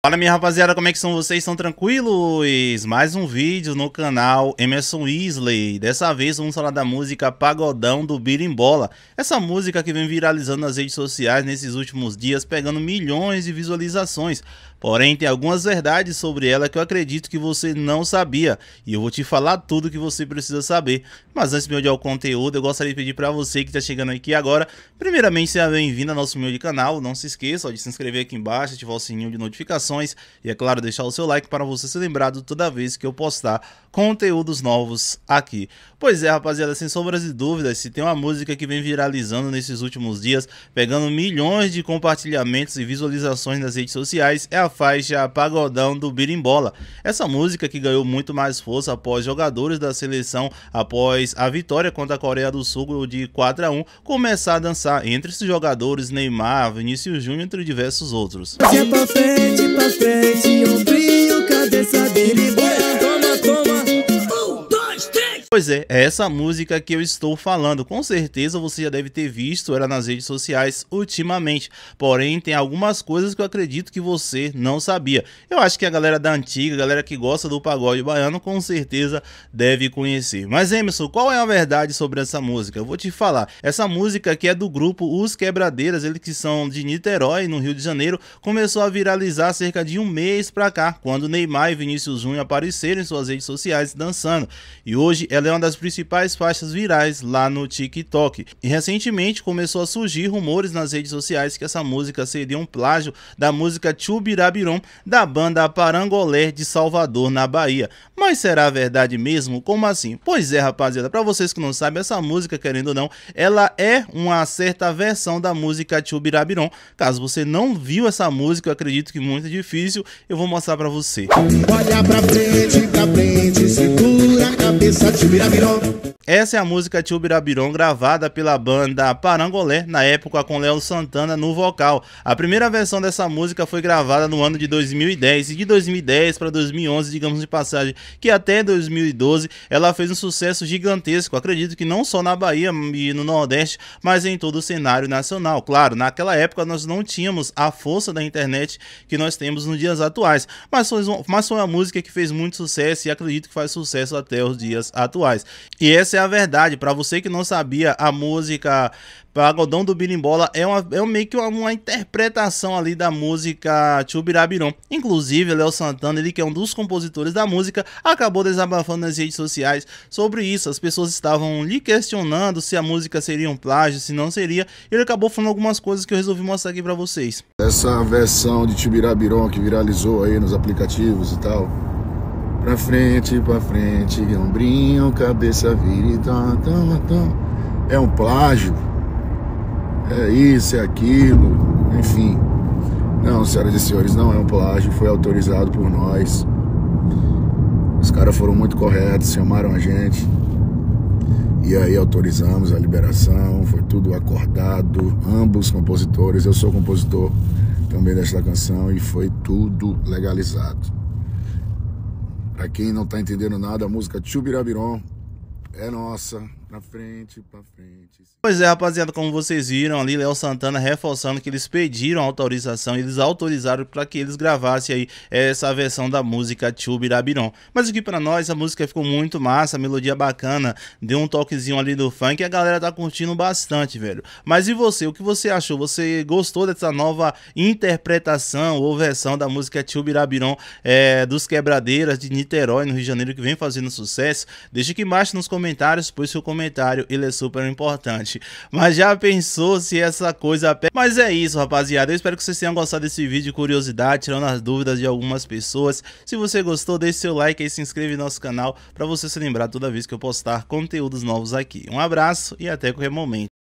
Fala minha rapaziada, como é que são vocês? Estão tranquilos? Mais um vídeo no canal Emerson Weasley. Dessa vez vamos falar da música Pagodão do Birimbola. Essa música que vem viralizando nas redes sociais nesses últimos dias, pegando milhões de visualizações. Porém, tem algumas verdades sobre ela que eu acredito que você não sabia e eu vou te falar tudo que você precisa saber. Mas antes de eu odiar o conteúdo, eu gostaria de pedir para você que está chegando aqui agora, primeiramente seja bem-vindo ao nosso meu de canal. Não se esqueça de se inscrever aqui embaixo, ativar o sininho de notificações e, é claro, deixar o seu like para você ser lembrado toda vez que eu postar conteúdos novos aqui. Pois é, rapaziada, sem sombras de dúvidas, se tem uma música que vem viralizando nesses últimos dias, pegando milhões de compartilhamentos e visualizações nas redes sociais, é a faixa Pagodão do Birimbola. Essa música que ganhou muito mais força após jogadores da seleção, após a vitória contra a Coreia do Sul de 4 a 1 começar a dançar entre esses jogadores Neymar, Vinícius Júnior, entre diversos outros. É pra frente, pra frente, ombrinho, cabeça Pois é, é essa música que eu estou falando. Com certeza você já deve ter visto ela nas redes sociais ultimamente. Porém, tem algumas coisas que eu acredito que você não sabia. Eu acho que a galera da antiga, a galera que gosta do pagode baiano, com certeza deve conhecer. Mas Emerson, qual é a verdade sobre essa música? Eu vou te falar. Essa música que é do grupo Os Quebradeiras, eles que são de Niterói, no Rio de Janeiro, começou a viralizar cerca de um mês pra cá, quando Neymar e Vinícius Júnior apareceram em suas redes sociais dançando. E hoje ela é uma das principais faixas virais lá no TikTok. E recentemente começou a surgir rumores nas redes sociais que essa música seria um plágio da música Chubirabiron da banda Parangolé de Salvador, na Bahia. Mas será verdade mesmo? Como assim? Pois é, rapaziada, para vocês que não sabem, essa música, querendo ou não, ela é uma certa versão da música Chubirabiron. Caso você não viu essa música, eu acredito que muito difícil, eu vou mostrar para você. Olha pra frente, pra frente, se tu mira, mira Essa é a música Tchubirabiron gravada pela banda Parangolé, na época com Léo Santana no vocal. A primeira versão dessa música foi gravada no ano de 2010 e de 2010 para 2011, digamos de passagem, que até 2012 ela fez um sucesso gigantesco. Acredito que não só na Bahia e no Nordeste, mas em todo o cenário nacional. Claro, naquela época nós não tínhamos a força da internet que nós temos nos dias atuais, mas foi, uma música que fez muito sucesso e acredito que faz sucesso até os dias atuais. E essa é é a verdade. Para você que não sabia, a música Pagodão do Birimbola é, uma, é meio que uma, uma interpretação ali da música Chubirabirão. Inclusive, Léo Santana, ele que é um dos compositores da música, acabou desabafando nas redes sociais sobre isso. As pessoas estavam lhe questionando se a música seria um plágio, se não seria. E ele acabou falando algumas coisas que eu resolvi mostrar aqui para vocês. Essa versão de Chubirabirão que viralizou aí nos aplicativos e tal Pra frente, pra frente, ombrinho, é cabeça vira e tá, tá, tá. É um plágio. É isso, é aquilo, enfim. Não, senhoras e senhores, não é um plágio, foi autorizado por nós. Os caras foram muito corretos, chamaram a gente. E aí autorizamos a liberação, foi tudo acordado. Ambos compositores, eu sou compositor também desta canção e foi tudo legalizado. Pra quem não está entendendo nada, a música Chubirabiron é nossa. Pra frente, pra frente. Pois é, rapaziada, como vocês viram ali, Léo Santana reforçando que eles pediram autorização, eles autorizaram para que eles gravassem aí essa versão da música Tchubirabiron. Mas aqui para nós, a música ficou muito massa, melodia bacana, deu um toquezinho ali do funk e a galera tá curtindo bastante, velho. Mas e você, o que você achou? Você gostou dessa nova interpretação ou versão da música Tchubirabiron é, dos Quebradeiras de Niterói, no Rio de Janeiro, que vem fazendo sucesso? Deixa aqui embaixo nos comentários, pois seu comentário comentário, ele é super importante. Mas já pensou se essa coisa Mas é isso, rapaziada. Eu espero que vocês tenham gostado desse vídeo, curiosidade, tirando as dúvidas de algumas pessoas. Se você gostou, deixe seu like e se inscreve no nosso canal para você se lembrar toda vez que eu postar conteúdos novos aqui. Um abraço e até qualquer momento.